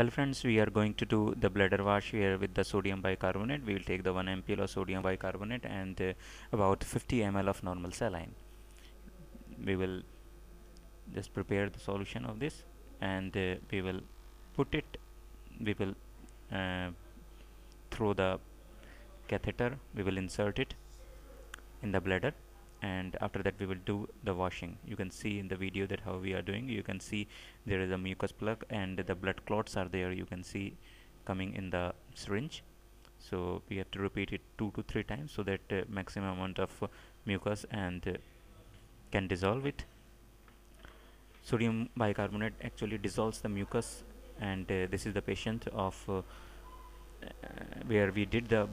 Well friends, we are going to do the bladder wash here with the sodium bicarbonate. We will take the 1 ml of sodium bicarbonate and uh, about 50 ml of normal saline. We will just prepare the solution of this and uh, we will put it, we will uh, through the catheter, we will insert it in the bladder and after that we will do the washing you can see in the video that how we are doing you can see there is a mucus plug and the blood clots are there you can see coming in the syringe so we have to repeat it two to three times so that uh, maximum amount of uh, mucus and uh, can dissolve it sodium bicarbonate actually dissolves the mucus and uh, this is the patient of uh, uh, where we did the